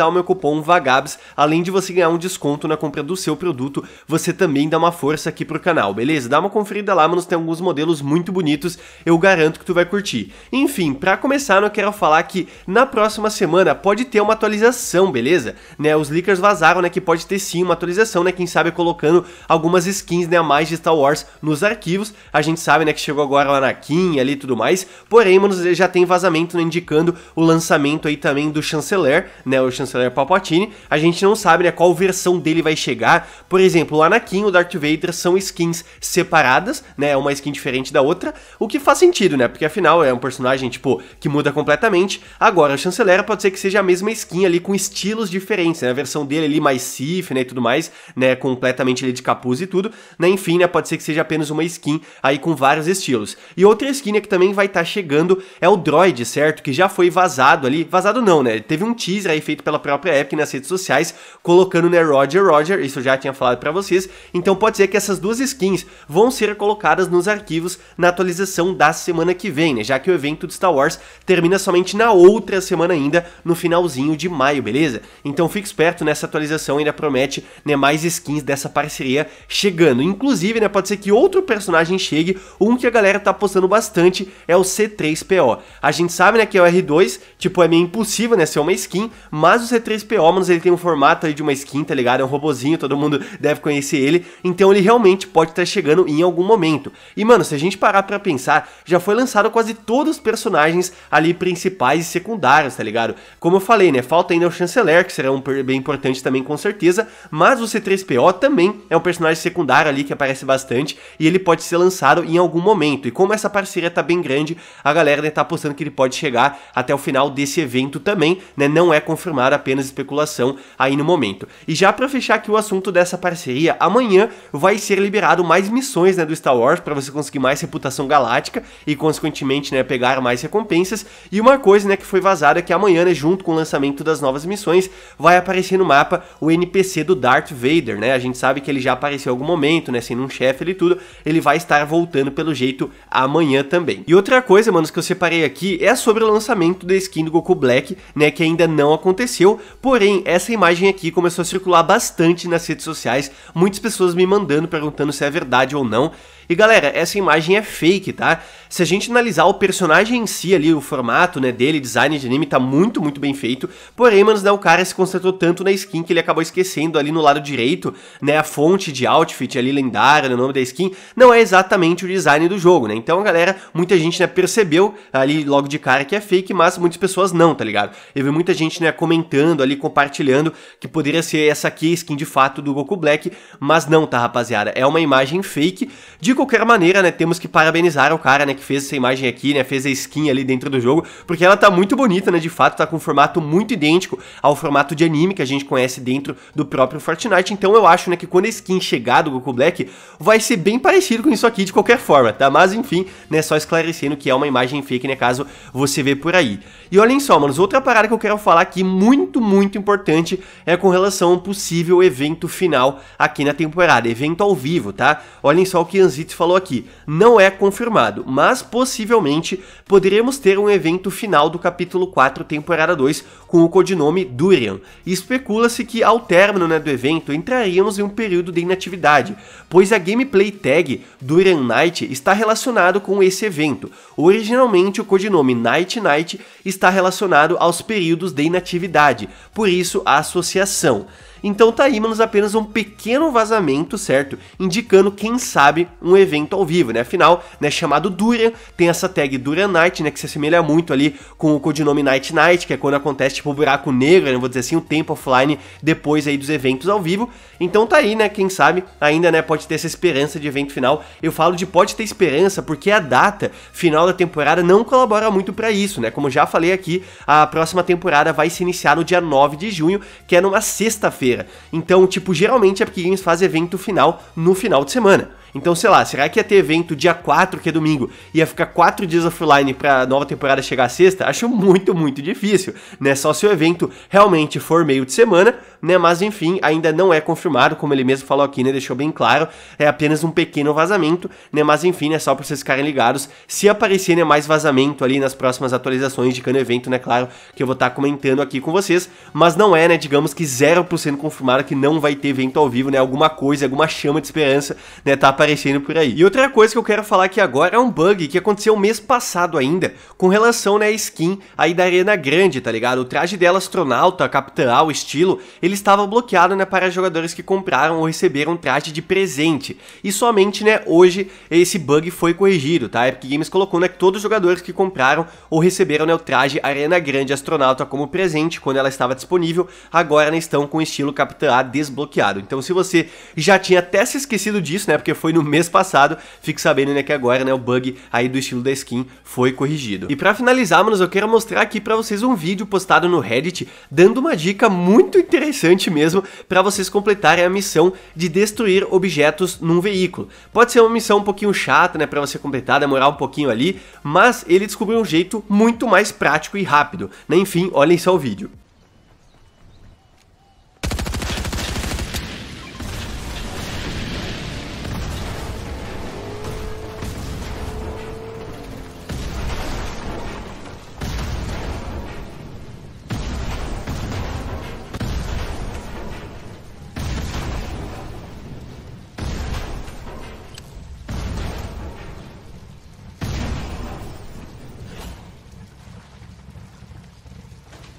utilizar o meu cupom VAGABS, além de você ganhar um desconto na compra do seu produto, você também dá uma força aqui pro canal, beleza? Dá uma conferida lá, mano, tem alguns modelos muito bonitos, eu garanto que tu vai curtir. Enfim, para começar, né, eu quero falar que na próxima semana pode ter uma atualização, beleza? Né, os leakers vazaram, né, que pode ter sim uma atualização, né, quem sabe colocando algumas skins, né, a mais de Star Wars nos arquivos. A gente sabe, né, que chegou agora o Anakin ali e tudo mais, porém, mano, já tem vazamento, né, indicando o lançamento aí também do chanceler, né, o chanceler chanceler Palpatine. A gente não sabe né, qual versão dele vai chegar. Por exemplo, o Anakin e o Darth Vader são skins separadas, né? Uma skin diferente da outra, o que faz sentido, né? Porque afinal é um personagem, tipo, que muda completamente. Agora, o chanceler pode ser que seja a mesma skin ali com estilos diferentes, né? A versão dele ali mais Sif, né, e tudo mais, né, completamente ali de capuz e tudo, né? Enfim, né, pode ser que seja apenas uma skin aí com vários estilos. E outra skin né, que também vai estar tá chegando é o droid, certo? Que já foi vazado ali, vazado não, né? Teve um teaser aí feito pela própria Epic nas redes sociais, colocando né, Roger Roger, isso eu já tinha falado para vocês. Então pode ser que essas duas skins vão ser colocadas nos arquivos na atualização da semana que vem, né? Já que o evento de Star Wars termina somente na outra semana ainda, no finalzinho de maio, beleza? Então fique esperto nessa atualização, ainda promete né, mais skins dessa parceria chegando. Inclusive, né, pode ser que outro personagem chegue, um que a galera tá postando bastante é o C3PO. A gente sabe né, que é o R2, tipo, é meio impossível né, ser uma skin, mas o C3PO, mas ele tem um formato aí de uma skin, tá ligado? É um robozinho, todo mundo deve conhecer ele. Então ele realmente pode estar tá chegando em algum momento. E, mano, se a gente parar pra pensar, já foi lançado quase todos os personagens ali principais e secundários, tá ligado? Como eu falei, né? Falta ainda o Chanceler, que será um bem importante também, com certeza. Mas o C3PO também é um personagem secundário ali que aparece bastante. E ele pode ser lançado em algum momento. E como essa parceria tá bem grande, a galera né, tá apostando que ele pode chegar até o final desse evento também, né? Não é confirmada apenas especulação aí no momento. E já para fechar aqui o assunto dessa parceria, amanhã vai ser liberado mais missões né, do Star Wars para você conseguir mais reputação galáctica e consequentemente né, pegar mais recompensas. E uma coisa né, que foi vazada é que amanhã, né, junto com o lançamento das novas missões, vai aparecer no mapa o NPC do Darth Vader, né? A gente sabe que ele já apareceu em algum momento, né? Sendo um chefe e tudo, ele vai estar voltando pelo jeito amanhã também. E outra coisa, manos, que eu separei aqui é sobre o lançamento da skin do Goku Black, né? Que ainda não aconteceu aconteceu, porém essa imagem aqui começou a circular bastante nas redes sociais, muitas pessoas me mandando perguntando se é verdade ou não. E galera, essa imagem é fake, tá? Se a gente analisar o personagem em si ali, o formato né, dele, design de anime, tá muito, muito bem feito. Porém, mano, né, o cara se concentrou tanto na skin que ele acabou esquecendo ali no lado direito, né? A fonte de outfit ali lendária, né, o no nome da skin, não é exatamente o design do jogo, né? Então, galera, muita gente né, percebeu ali logo de cara que é fake, mas muitas pessoas não, tá ligado? Eu vi muita gente né, comentando ali, compartilhando que poderia ser essa aqui a skin de fato do Goku Black, mas não, tá, rapaziada? É uma imagem fake de qualquer maneira, né, temos que parabenizar o cara, né, que fez essa imagem aqui, né, fez a skin ali dentro do jogo, porque ela tá muito bonita, né, de fato, tá com um formato muito idêntico ao formato de anime que a gente conhece dentro do próprio Fortnite, então eu acho, né, que quando a skin chegar do Goku Black, vai ser bem parecido com isso aqui de qualquer forma, tá, mas enfim, né, só esclarecendo que é uma imagem fake, né, caso você vê por aí. E olhem só, manos, outra parada que eu quero falar aqui, muito, muito importante, é com relação ao possível evento final aqui na temporada, evento ao vivo, tá? Olhem só o que Anzito gente falou aqui, não é confirmado, mas possivelmente poderemos ter um evento final do capítulo 4, temporada 2, com o codinome Durian. Especula-se que ao término né, do evento entraríamos em um período de inatividade, pois a gameplay tag Durian Knight está relacionado com esse evento. Originalmente o codinome Night Knight está relacionado aos períodos de inatividade, por isso a associação. Então tá aí, menos apenas um pequeno vazamento, certo? Indicando, quem sabe, um um evento ao vivo, né? Afinal, né, chamado Dura tem essa tag Dura Night, né, que se assemelha muito ali com o codinome Night Night, que é quando acontece tipo o um buraco negro, né, vou dizer assim, o um tempo offline depois aí dos eventos ao vivo. Então tá aí, né, quem sabe ainda, né, pode ter essa esperança de evento final. Eu falo de pode ter esperança porque a data final da temporada não colabora muito para isso, né? Como já falei aqui, a próxima temporada vai se iniciar no dia 9 de junho, que é numa sexta-feira. Então, tipo, geralmente a Epic Games faz evento final no final de semana. Então, sei lá, será que ia ter evento dia 4, que é domingo, e ia ficar 4 dias offline pra nova temporada chegar sexta? Acho muito, muito difícil, né? Só se o evento realmente for meio de semana, né? Mas enfim, ainda não é confirmado, como ele mesmo falou aqui, né? Deixou bem claro, é apenas um pequeno vazamento, né? Mas enfim, é só pra vocês ficarem ligados. Se aparecer né, mais vazamento ali nas próximas atualizações de cada evento, né? Claro que eu vou estar tá comentando aqui com vocês, mas não é, né? Digamos que 0% confirmado que não vai ter evento ao vivo, né? Alguma coisa, alguma chama de esperança, né? Tá aparecendo por aí. E outra coisa que eu quero falar aqui agora é um bug que aconteceu mês passado ainda, com relação, né, skin aí da Arena Grande, tá ligado? O traje dela, astronauta, capitã, o estilo, ele estava bloqueado, né, para jogadores que compraram ou receberam traje de presente. E somente, né, hoje esse bug foi corrigido, tá? A Epic Games colocou, né, que todos os jogadores que compraram ou receberam, né, o traje Arena Grande Astronauta como presente quando ela estava disponível, agora, né, estão com o estilo capitã desbloqueado. Então, se você já tinha até se esquecido disso, né, porque foi foi no mês passado. Fique sabendo, né, que agora, né, o bug aí do estilo da skin foi corrigido. E pra finalizar, manos, eu quero mostrar aqui pra vocês um vídeo postado no Reddit, dando uma dica muito interessante mesmo pra vocês completarem a missão de destruir objetos num veículo. Pode ser uma missão um pouquinho chata, né, pra você completar, demorar um pouquinho ali, mas ele descobriu um jeito muito mais prático e rápido. Né? Enfim, olhem só o vídeo.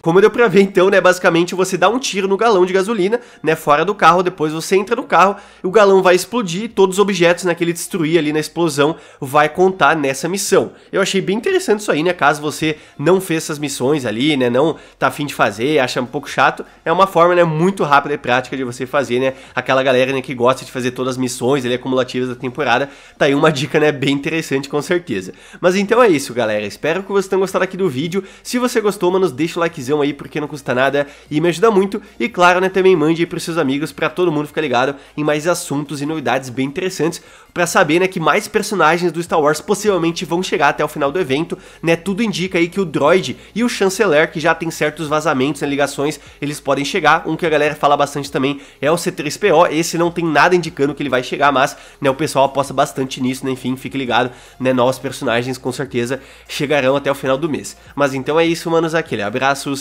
Como deu pra ver então, né, basicamente você dá um tiro no galão de gasolina, né, fora do carro, depois você entra no carro, o galão vai explodir e todos os objetos né, que ele destruir ali na explosão vai contar nessa missão. Eu achei bem interessante isso aí, né, caso você não fez essas missões ali, né, não tá afim de fazer, acha um pouco chato, é uma forma, né, muito rápida e prática de você fazer, né, aquela galera, né, que gosta de fazer todas as missões ali acumulativas da temporada, tá aí uma dica, né, bem interessante com certeza. Mas então é isso, galera, espero que vocês tenham gostado aqui do vídeo, se você gostou, mano, deixa o likezão aí, porque não custa nada e me ajuda muito. E claro, né, também mande aí pros seus amigos, para todo mundo ficar ligado em mais assuntos e novidades bem interessantes, para saber, né, que mais personagens do Star Wars possivelmente vão chegar até o final do evento, né, tudo indica aí que o droid e o chanceler, que já tem certos vazamentos, né, ligações, eles podem chegar, um que a galera fala bastante também é o C3PO, esse não tem nada indicando que ele vai chegar, mas, né, o pessoal aposta bastante nisso, né, enfim, fique ligado, né, novos personagens com certeza chegarão até o final do mês. Mas então é isso, manos, aquele abraços